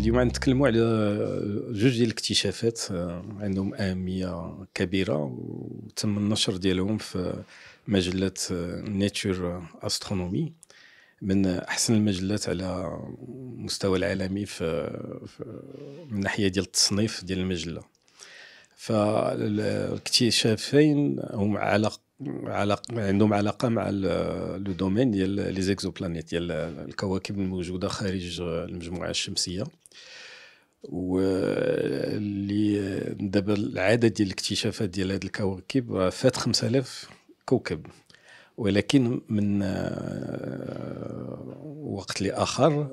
اليوم نتكلموا على جوج ديال الاكتشافات آه، عندهم اهميه كبيره وتم النشر ديالهم في مجله نيتشر آه، استرونومي من احسن المجلات على المستوى العالمي في, من ناحيه ديال التصنيف ديال المجله فالاكتشافين هم علاقه علاقة عندهم علاقه مع لو دومين ديال لي زيكزوبلانيت ديال الكواكب الموجوده خارج المجموعه الشمسيه اللي دابا العدد ديال الاكتشافات ديال هاد الكواكب فات 5000 كوكب ولكن من آه، وقت لاخر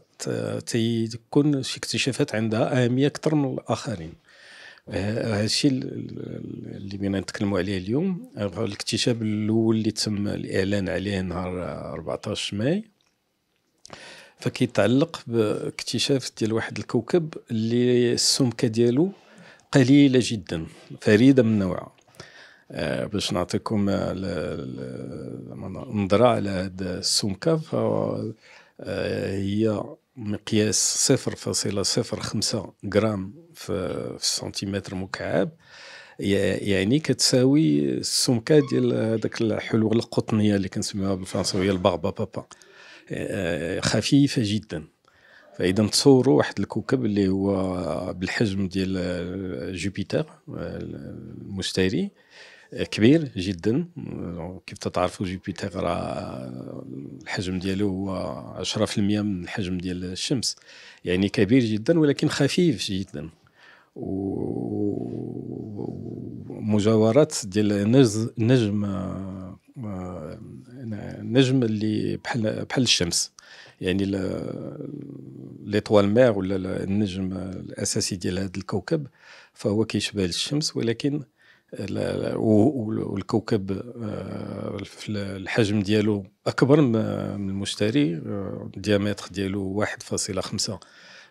تيكون شي اكتشافات عندها اهميه اكثر من الاخرين هذا الشيء اللي بغينا نتكلموا عليه اليوم الاكتشاف الاول اللي تم الاعلان عليه نهار 14 ماي فكيتعلق باكتشاف ديال واحد الكوكب اللي السمكه ديالو قليله جدا فريده من نوعها آه، باش نعطيكم نظره على هذه السمكه هي مقياس 0.05 غرام في سنتيمتر مكعب يعني كتساوي السمكه ديال هذاك الحلوه القطنيه اللي كنسميوها بالفرنسويه البغبا بابا آه، خفيفه جدا فاذا تصوروا واحد الكوكب اللي هو بالحجم ديال جوبيتر آه، المشتري كبير جدا كيف تتعرفوا جوبيتر الحجم ديالو هو 10% من الحجم ديال الشمس يعني كبير جدا ولكن خفيف جدا ومجاورات ديال نجم نجم اللي بحال بحال الشمس يعني ليطوال مير ولا النجم الاساسي ديال هذا الكوكب فهو كيشبه الشمس ولكن والكوكب آه، الحجم ديالو اكبر من المشتري الديامتر آه، ديالو 1.5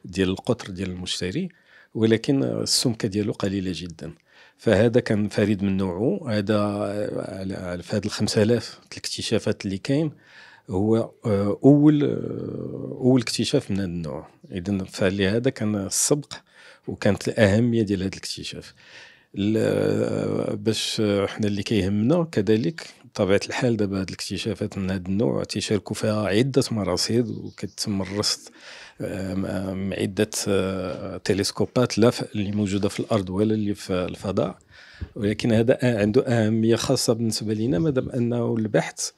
ديال القطر ديال المشتري ولكن السمكه ديالو قليله جدا فهذا كان فريد من نوعه هذا في هذا ال 5000 الاكتشافات اللي كاين هو آه، اول اول اكتشاف من هذا النوع اذا فلهذا كان السبق وكانت الاهميه ديال هذا الاكتشاف باش حنا اللي كيهمنا كذلك بطبيعه الحال دابا هاد الاكتشافات من هذا النوع تيشاركوا فيها عده مرصيد وكتم الرصد عده آه، تلسكوبات لا اللي موجوده في الارض ولا اللي في الفضاء ولكن هذا عنده اهميه خاصه بالنسبه لنا مادام انه البحث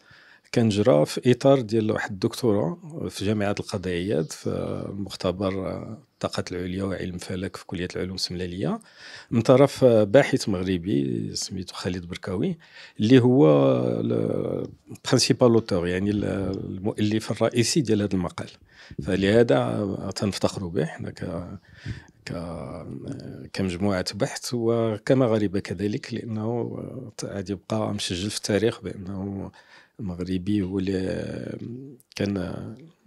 كان جرى في اطار ديال واحد الدكتوراه في جامعه القضائيات في مختبر الطاقات العليا وعلم فلك في كليه العلوم السملاليه من طرف باحث مغربي سميتو خالد بركاوي اللي هو برينسيبال اوتور يعني المؤلف الرئيسي ديال هذا المقال فلهذا تنفتخر به حنا كمجموعة بحث وكمغاربة كذلك لأنه غادي يبقى مسجل في التاريخ بأنه مغربي هو اللي كان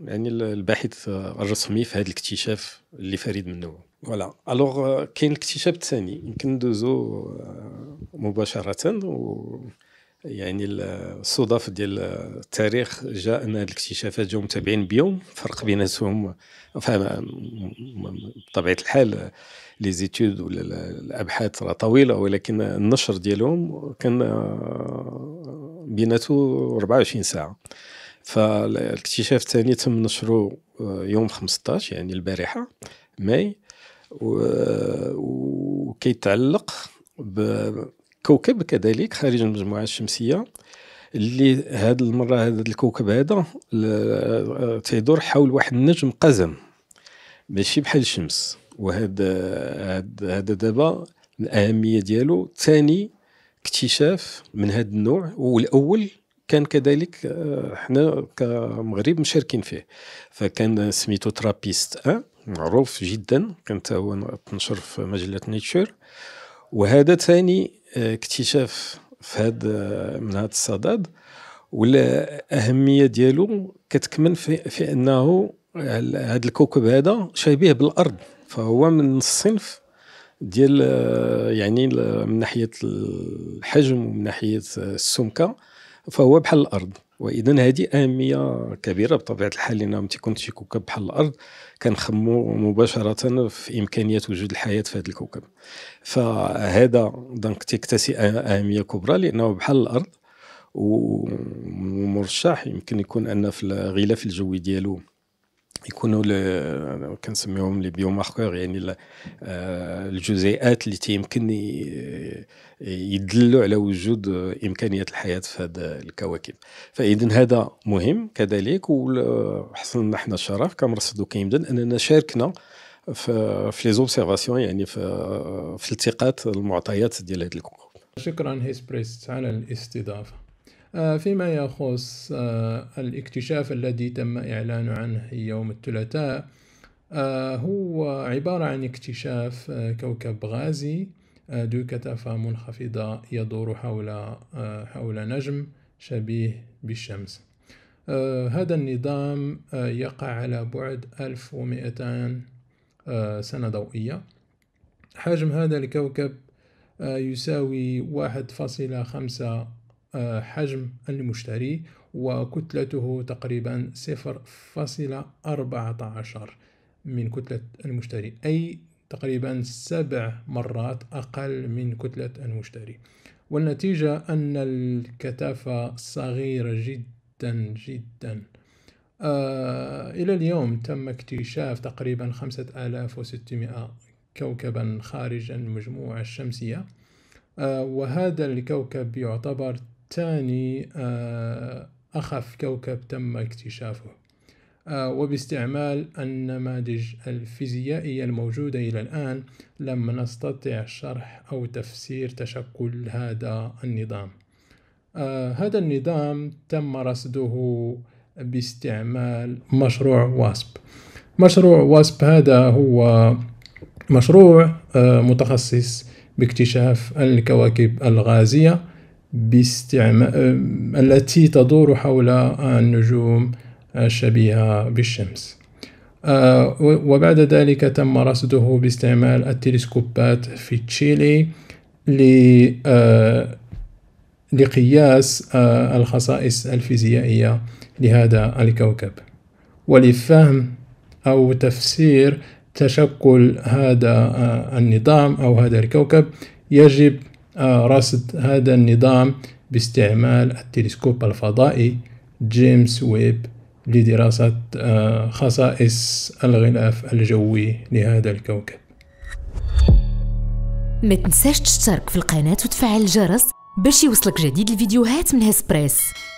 يعني الباحث الرسمي في هذا الاكتشاف اللي فريد من نوعه فوالا الوغ كاين الاكتشاف الثاني يمكن ندوزو آه، مباشره و يعني الصدف ديال التاريخ جاء ان هاد الاكتشافات جاو متابعين بيوم فرق بيناتهم بطبيعه الحال لي زيتود ولا الابحاث راه طويله ولكن النشر ديالهم كان آه، بيناتو 24 ساعه فالاكتشاف الثاني تم نشره آه، يوم 15 يعني البارحه ماي وكيتعلق بكوكب كذلك خارج المجموعه الشمسيه اللي هاد المره هذا الكوكب هذا آه، تيدور حول واحد النجم قزم ماشي بحال الشمس وهذا آه، هذا دابا الاهميه ديالو ثاني اكتشاف من هذا النوع والاول كان كذلك آه، حنا كمغرب مشاركين فيه فكان سميتو ترابيست ان معروف جدا كان هو تنشر في مجله نيتشر وهذا ثاني آه، اكتشاف في هذا آه، من هذا الصدد والاهميه ديالو كتكمن في, في انه هذا الكوكب هذا شبيه بالارض فهو من الصنف ديال آه، يعني من ناحيه الحجم ومن ناحيه آه، السمكه فهو بحال الارض واذا هذه اهميه كبيره بطبيعه الحال لان ما تيكونش شي كوكب بحال الارض كنخمو مباشره في امكانيه وجود الحياه في هذا الكوكب فهذا دونك تكتسي أه، اهميه كبرى لانه بحال الارض ومرشح يمكن يكون ان في الغلاف الجوي ديالو يكونوا كنسميهم لي بيوماركور يعني آه، الجزيئات اللي تيمكن يدلوا على وجود امكانيات الحياه في هذه الكواكب فاذا هذا مهم كذلك وحصلنا حنا الشرف كنرصدوا كيمدا اننا شاركنا في لي زوبسيرفاسيون يعني في, في التقاط المعطيات ديال هذه الكوكب شكرا هيسبريس على الاستضافه آه، فيما يخص آه، الاكتشاف الذي تم إعلانه عنه يوم الثلاثاء آه، هو عبارة عن اكتشاف كوكب غازي ذو كثافة منخفضة يدور حول حول نجم شبيه بالشمس هذا النظام يقع على بعد 1200 سنة ضوئية حجم هذا الكوكب يساوي 1.5 حجم المشتري وكتلته تقريبا 0.14 من كتلة المشتري أي تقريبا سبع مرات أقل من كتلة المشتري والنتيجة أن الكثافة صغيرة جدا جدا آه إلى اليوم تم اكتشاف تقريبا 5600 كوكبا خارج المجموعة الشمسية آه وهذا الكوكب يعتبر ثاني آه، أخف كوكب تم اكتشافه آه، وباستعمال النماذج الفيزيائية الموجودة إلى الآن لم نستطع شرح أو تفسير تشكل هذا النظام آه، هذا النظام تم رصده باستعمال مشروع واسب مشروع واسب هذا هو مشروع متخصص باكتشاف الكواكب الغازية باستعمال التي تدور حول النجوم الشبيهة بالشمس آه، وبعد ذلك تم رصده باستعمال التلسكوبات في تشيلي آه، لقياس آه، الخصائص الفيزيائية لهذا الكوكب ولفهم أو تفسير تشكل هذا النظام أو هذا الكوكب يجب آه، رصد هذا النظام باستعمال التلسكوب الفضائي جيمس ويب لدراسة آه، خصائص الغلاف الجوي لهذا الكوكب ما تنساش تشترك في القناة وتفعل الجرس باش يوصلك جديد الفيديوهات من هسبريس